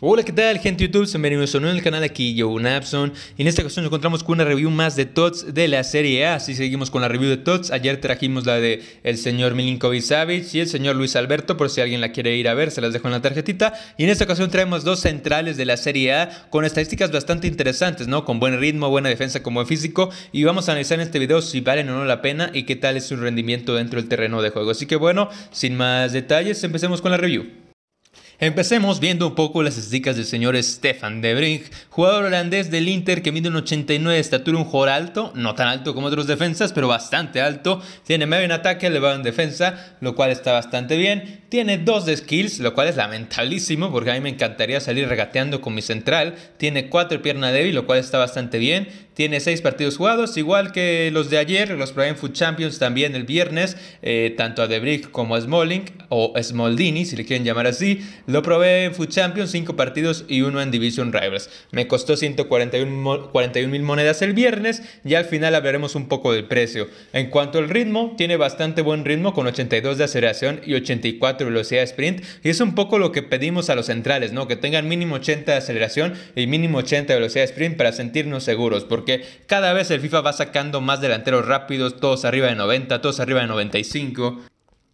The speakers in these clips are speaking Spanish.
Hola, ¿qué tal, gente de YouTube? Bienvenidos a un nuevo canal aquí, Joe Napson. Y en esta ocasión nos encontramos con una review más de TOTS de la Serie A. Así seguimos con la review de TOTS. Ayer trajimos la de el señor Milinkovic Savic y el señor Luis Alberto, por si alguien la quiere ir a ver, se las dejo en la tarjetita. Y en esta ocasión traemos dos centrales de la Serie A con estadísticas bastante interesantes, ¿no? Con buen ritmo, buena defensa, con buen físico. Y vamos a analizar en este video si valen o no la pena y qué tal es su rendimiento dentro del terreno de juego. Así que bueno, sin más detalles, empecemos con la review. Empecemos viendo un poco las estadísticas del señor Stefan de Brink, jugador holandés del Inter que mide un 89 de estatura, un jugador alto, no tan alto como otros defensas, pero bastante alto. Tiene medio en ataque, elevado en defensa, lo cual está bastante bien. Tiene dos de skills, lo cual es lamentablísimo, porque a mí me encantaría salir regateando con mi central. Tiene cuatro pierna débil, lo cual está bastante bien tiene seis partidos jugados, igual que los de ayer, los Food Champions también el viernes, eh, tanto a Debrick como a Smalling, o Smoldini si le quieren llamar así, lo probé en Food Champions, cinco partidos y uno en Division Rivals. Me costó 141 mil monedas el viernes y al final hablaremos un poco del precio. En cuanto al ritmo, tiene bastante buen ritmo con 82 de aceleración y 84 de velocidad de sprint, y es un poco lo que pedimos a los centrales, ¿no? Que tengan mínimo 80 de aceleración y mínimo 80 de velocidad de sprint para sentirnos seguros, porque cada vez el FIFA va sacando más delanteros rápidos, todos arriba de 90, todos arriba de 95.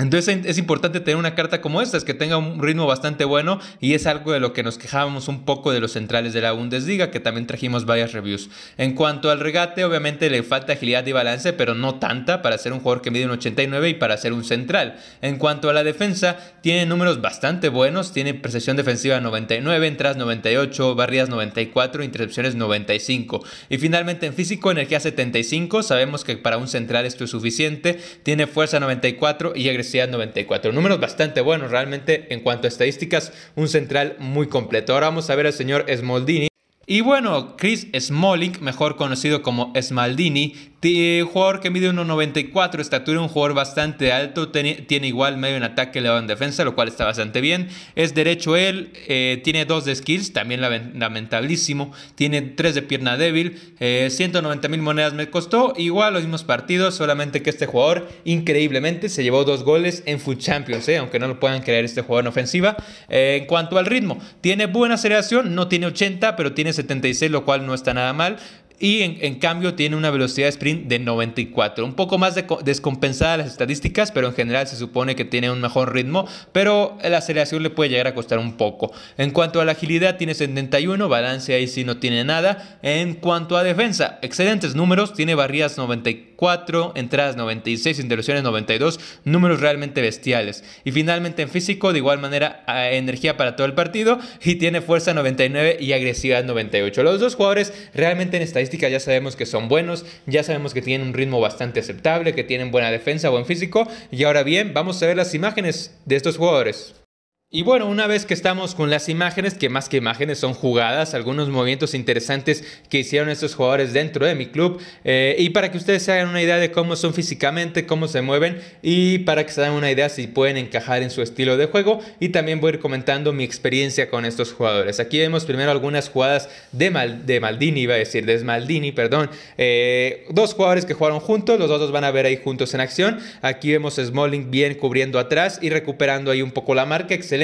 Entonces es importante tener una carta como esta, es que tenga un ritmo bastante bueno y es algo de lo que nos quejábamos un poco de los centrales de la Bundesliga, que también trajimos varias reviews. En cuanto al regate, obviamente le falta agilidad y balance, pero no tanta para ser un jugador que mide un 89 y para ser un central. En cuanto a la defensa, tiene números bastante buenos, tiene precisión defensiva 99, entradas 98, barridas 94, intercepciones 95. Y finalmente en físico, energía 75, sabemos que para un central esto es suficiente, tiene fuerza 94 y agresividad 94. Números bastante buenos, realmente en cuanto a estadísticas, un central muy completo. Ahora vamos a ver al señor Smoldini. Y bueno, Chris Smolik mejor conocido como Smaldini, eh, jugador que mide 1.94, estatura, un jugador bastante alto, tiene igual medio en ataque, elevado en defensa, lo cual está bastante bien. Es derecho él, eh, tiene dos de skills, también lamentablísimo. Tiene tres de pierna débil, eh, 190 mil monedas me costó, igual los mismos partidos, solamente que este jugador increíblemente se llevó dos goles en full Champions, eh, aunque no lo puedan creer este jugador en ofensiva. en cuanto al ritmo, tiene buena aceleración, no tiene 80, pero tiene 76, lo cual no está nada mal y en, cambio tiene una velocidad de sprint de 94. Un poco más descompensada las estadísticas, pero en general se supone que tiene un mejor ritmo, pero la aceleración le puede llegar a costar un poco. En cuanto a la agilidad tiene 71, balance ahí sí no tiene nada. En cuanto a defensa, excelentes números, tiene barridas 94, entradas 96, interrupciones 92, números realmente bestiales. Y finalmente en físico, de igual manera, energía para todo el partido y tiene fuerza 99 y agresividad 98. Los dos jugadores realmente en estadísticas ya sabemos que son buenos, ya sabemos que tienen un ritmo bastante aceptable, que tienen buena defensa, buen físico. Y ahora bien, vamos a ver las imágenes de estos jugadores. Y bueno, una vez que estamos con las imágenes, que más que imágenes son jugadas, algunos movimientos interesantes que hicieron estos jugadores dentro de mi club, eh, y para que ustedes se hagan una idea de cómo son físicamente, cómo se mueven, y para que se hagan una idea si pueden encajar en su estilo de juego, y también voy a ir comentando mi experiencia con estos jugadores. Aquí vemos primero algunas jugadas de, de Maldini, iba a decir, de Smaldini, perdón, eh, dos jugadores que jugaron juntos, los dos van a ver ahí juntos en acción. Aquí vemos Smalling bien cubriendo atrás y recuperando ahí un poco la marca, excelente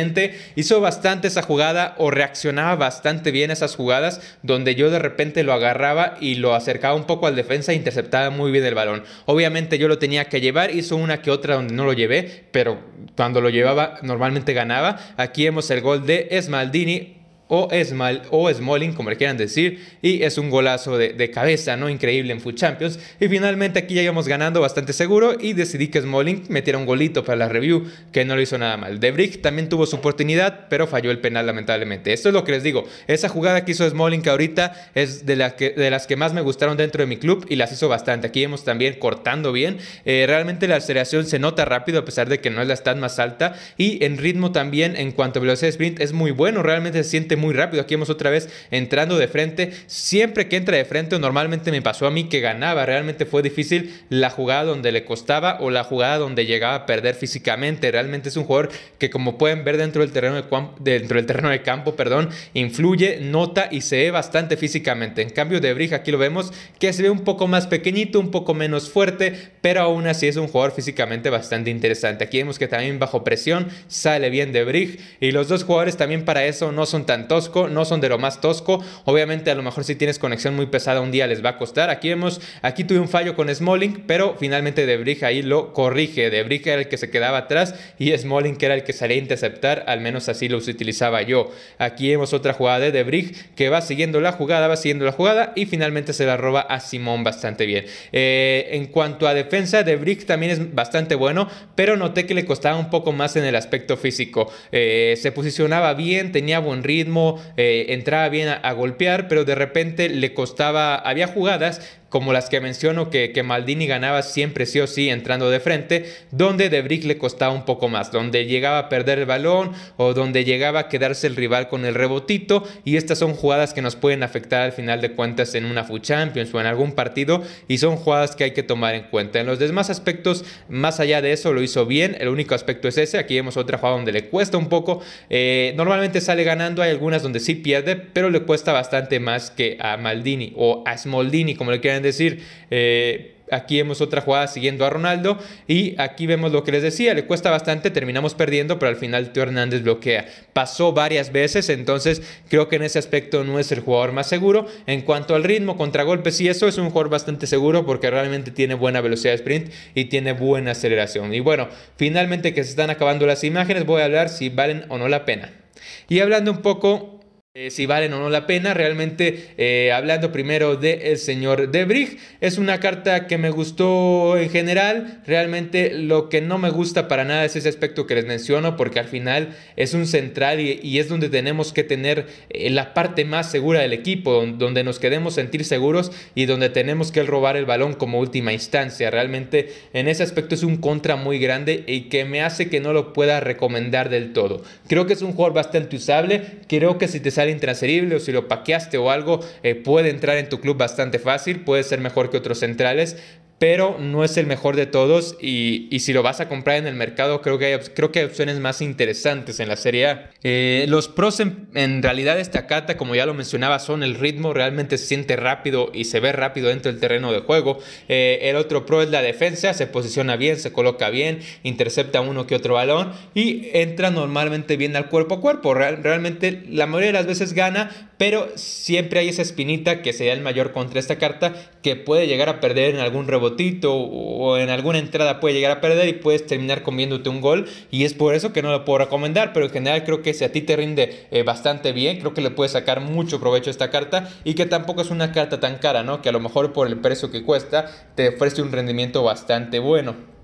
hizo bastante esa jugada o reaccionaba bastante bien esas jugadas donde yo de repente lo agarraba y lo acercaba un poco al defensa e interceptaba muy bien el balón. Obviamente yo lo tenía que llevar, hizo una que otra donde no lo llevé, pero cuando lo llevaba normalmente ganaba. Aquí vemos el gol de Esmaldini o, Esmal, o Smalling, como le quieran decir, y es un golazo de, cabeza, ¿no? Increíble en Food Champions. Y finalmente aquí ya íbamos ganando bastante seguro y decidí que Smalling metiera un golito para la review, que no lo hizo nada mal. De Brick también tuvo su oportunidad, pero falló el penal lamentablemente. Esto es lo que les digo, esa jugada que hizo Smalling que ahorita es de, que, de las que más me gustaron dentro de mi club y las hizo bastante. Aquí vemos también cortando bien, eh, realmente la aceleración se nota rápido a pesar de que no es la stat más alta y en ritmo también en cuanto a velocidad de sprint es muy bueno, realmente se siente muy rápido. Aquí vemos otra vez entrando de frente. Siempre que entra de frente, normalmente me pasó a mí que ganaba. Realmente fue difícil la jugada donde le costaba o la jugada donde llegaba a perder físicamente. Realmente es un jugador que, como pueden ver dentro del terreno de, dentro del terreno de campo, perdón, influye, nota y se ve bastante físicamente. En cambio, de Brig aquí lo vemos que se ve un poco más pequeñito, un poco menos fuerte, pero aún así es un jugador físicamente bastante interesante. Aquí vemos que también bajo presión sale bien de Brig y los dos jugadores también para eso no son tan tosco, no son de lo más tosco. Obviamente a lo mejor si tienes conexión muy pesada un día les va a costar. Aquí vemos, aquí tuve un fallo con Smalling, pero finalmente Debrij ahí lo corrige. Debrij era el que se quedaba atrás y Smalling que era el que salía a interceptar, al menos así los utilizaba yo. Aquí vemos otra jugada de Debrich que va siguiendo la jugada, va siguiendo la jugada y finalmente se la roba a Simón bastante bien. Eh, en cuanto a defensa, Debrick también es bastante bueno, pero noté que le costaba un poco más en el aspecto físico. Eh, se posicionaba bien, tenía buen ritmo eh, entraba bien a golpear, pero de repente le costaba, había jugadas como las que menciono que, Maldini ganaba siempre sí o sí entrando de frente, donde De Brick le costaba un poco más, donde llegaba a perder el balón o donde llegaba a quedarse el rival con el rebotito y estas son jugadas que nos pueden afectar al final de cuentas en una FU Champions o en algún partido y son jugadas que hay que tomar en cuenta. En los demás aspectos, más allá de eso, lo hizo bien, el único aspecto es ese, aquí vemos otra jugada donde le cuesta un poco, eh, normalmente sale ganando, hay algunas donde sí pierde, pero le cuesta bastante más que a Maldini o a Smoldini, como le quieran decir. Eh, aquí vemos otra jugada siguiendo a Ronaldo y aquí vemos lo que les decía, le cuesta bastante, terminamos perdiendo, pero al final Teo Hernández bloquea. Pasó varias veces, entonces creo que en ese aspecto no es el jugador más seguro. En cuanto al ritmo, contragolpes y eso, es un jugador bastante seguro porque realmente tiene buena velocidad de sprint y tiene buena aceleración. Y bueno, finalmente que se están acabando las imágenes, voy a hablar si valen o no la pena. Y hablando un poco eh, si valen o no la pena. Realmente, eh, hablando primero del Señor de es una carta que me gustó en general. Realmente, lo que no me gusta para nada es ese aspecto que les menciono, porque al final es un central y, es donde tenemos que tener eh, la parte más segura del equipo, donde nos queremos sentir seguros y donde tenemos que robar el balón como última instancia. Realmente, en ese aspecto es un contra muy grande y que me hace que no lo pueda recomendar del todo. Creo que es un jugador bastante usable. Creo que si te sale intransferible o si lo paqueaste o algo, eh, puede entrar en tu club bastante fácil, puede ser mejor que otros centrales, pero no es el mejor de todos y, si lo vas a comprar en el mercado creo que hay, creo que opciones más interesantes en la Serie A. Eh, los pros en, realidad de esta carta, como ya lo mencionaba, son el ritmo, realmente se siente rápido y se ve rápido dentro del terreno de juego. Eh, el otro pro es la defensa, se posiciona bien, se coloca bien, intercepta uno que otro balón y entra normalmente bien al cuerpo a cuerpo. realmente la mayoría de las veces gana, pero siempre hay esa espinita que sería el mayor contra esta carta que puede llegar a perder en algún rebotito o en alguna entrada puede llegar a perder y puedes terminar comiéndote un gol y es por eso que no lo puedo recomendar, pero en general creo que si a ti te rinde eh, bastante bien, creo que le puedes sacar mucho provecho a esta carta y que tampoco es una carta tan cara, ¿no? Que a lo mejor por el precio que cuesta te ofrece un rendimiento bastante bueno.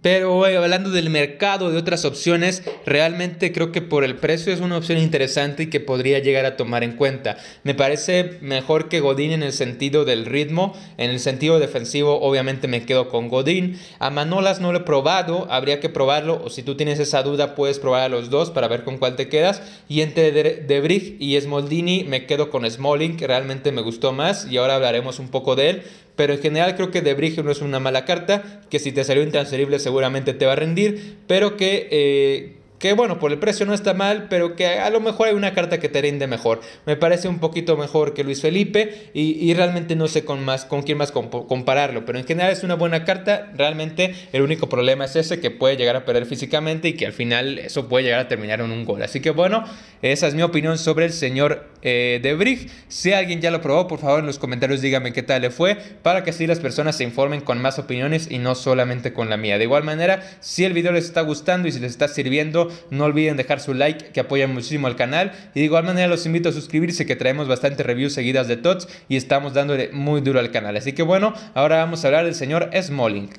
Pero hablando del mercado, de otras opciones, realmente creo que por el precio es una opción interesante y que podría llegar a tomar en cuenta. Me parece mejor que Godín en el sentido del ritmo, en el sentido defensivo obviamente me quedo con Godín. A Manolas no lo he probado, habría que probarlo o si tú tienes esa duda puedes probar a los dos para ver con cuál te quedas. Y entre Debrief y Smoldini me quedo con Smalling, que realmente me gustó más y ahora hablaremos un poco de él pero en general creo que De bridge no es una mala carta, que si te salió intransferible seguramente te va a rendir, pero que eh, que bueno, por el precio no está mal, pero que a lo mejor hay una carta que te rinde mejor. Me parece un poquito mejor que Luis Felipe y, realmente no sé con, más, con quién más compararlo, pero en general es una buena carta, realmente el único problema es ese que puede llegar a perder físicamente y que al final eso puede llegar a terminar en un gol. Así que bueno, esa es mi opinión sobre el señor eh, De Brig. Si alguien ya lo probó, por favor en los comentarios dígame qué tal le fue para que así las personas se informen con más opiniones y no solamente con la mía. De igual manera, si el video les está gustando y si les está sirviendo, no olviden dejar su like, que apoya muchísimo al canal. Y de igual manera los invito a suscribirse, que traemos bastantes reviews seguidas de TOTS y estamos dándole muy duro al canal. Así que bueno, ahora vamos a hablar del señor Smalling.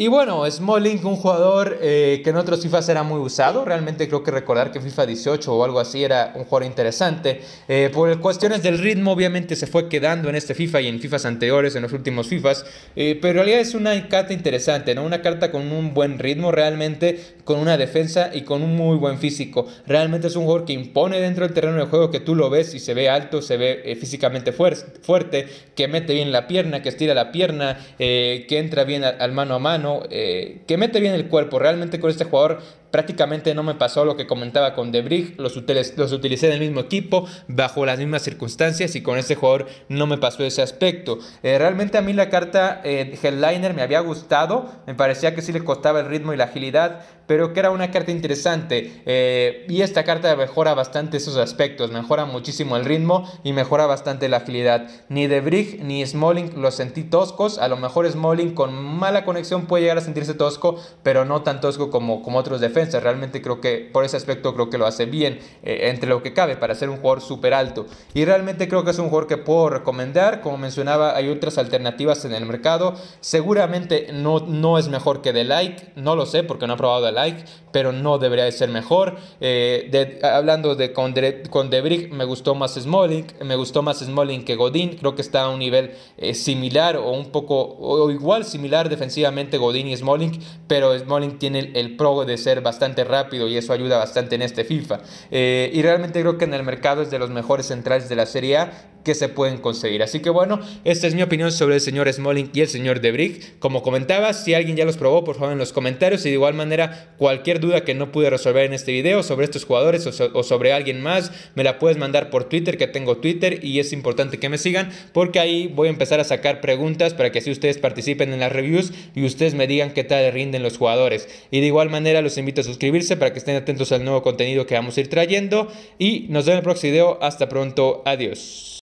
Y bueno, Smalling, un jugador eh, que en otros FIFAs era muy usado, realmente creo que recordar que FIFA 18 o algo así era un jugador interesante. Eh, por cuestiones del ritmo, obviamente se fue quedando en este FIFA y en FIFAs anteriores, en los últimos FIFAs, eh, pero en realidad es una carta interesante, ¿no? Una carta con un buen ritmo, realmente con una defensa y con un muy buen físico. Realmente es un jugador que impone dentro del terreno del juego, que tú lo ves y se ve alto, se ve físicamente fuerte, que mete bien la pierna, que estira la pierna, que entra bien al mano a mano eh, que mete bien el cuerpo. Realmente con este jugador prácticamente no me pasó lo que comentaba con Debrig, los, utilicé, los en el mismo equipo, bajo las mismas circunstancias y con ese jugador no me pasó ese aspecto. Eh, realmente a mí la carta eh, Headliner me había gustado, me parecía que sí le costaba el ritmo y la agilidad, pero que era una carta interesante eh, y esta carta mejora bastante esos aspectos, mejora muchísimo el ritmo y mejora bastante la agilidad. Ni Debrig ni Smalling los sentí toscos, a lo mejor Smalling con mala conexión puede llegar a sentirse tosco, pero no tan tosco como, como otros defensores Realmente creo que por ese aspecto creo que lo hace bien eh, entre lo que cabe para ser un jugador súper alto. Y realmente creo que es un jugador que puedo recomendar. Como mencionaba, hay otras alternativas en el mercado. Seguramente no, no es mejor que The like. No lo sé porque no he probado The like, pero no debería de ser mejor. Eh, hablando de con, de, con Debrick, me gustó más Smalling. Me gustó más Smalling que Godin Creo que está a un nivel eh, similar o un poco o, igual similar defensivamente Godín y Smalling, pero Smalling tiene el, el pro de ser bastante rápido y eso ayuda bastante en este FIFA. Eh, y realmente creo que en el mercado es de los mejores centrales de la Serie A que se pueden conseguir. Así que bueno, esta es mi opinión sobre el señor Smalling y el señor Debrick. Como comentaba, si alguien ya los probó, por favor en los comentarios y de igual manera cualquier duda que no pude resolver en este video sobre estos jugadores o, o sobre alguien más, me la puedes mandar por Twitter, que tengo Twitter y es importante que me sigan porque ahí voy a empezar a sacar preguntas para que así ustedes participen en las reviews y ustedes me digan qué tal rinden los jugadores. Y de igual manera los invito suscribirse para que estén atentos al nuevo contenido que vamos a ir trayendo y nos vemos en el próximo video. Hasta pronto, adiós.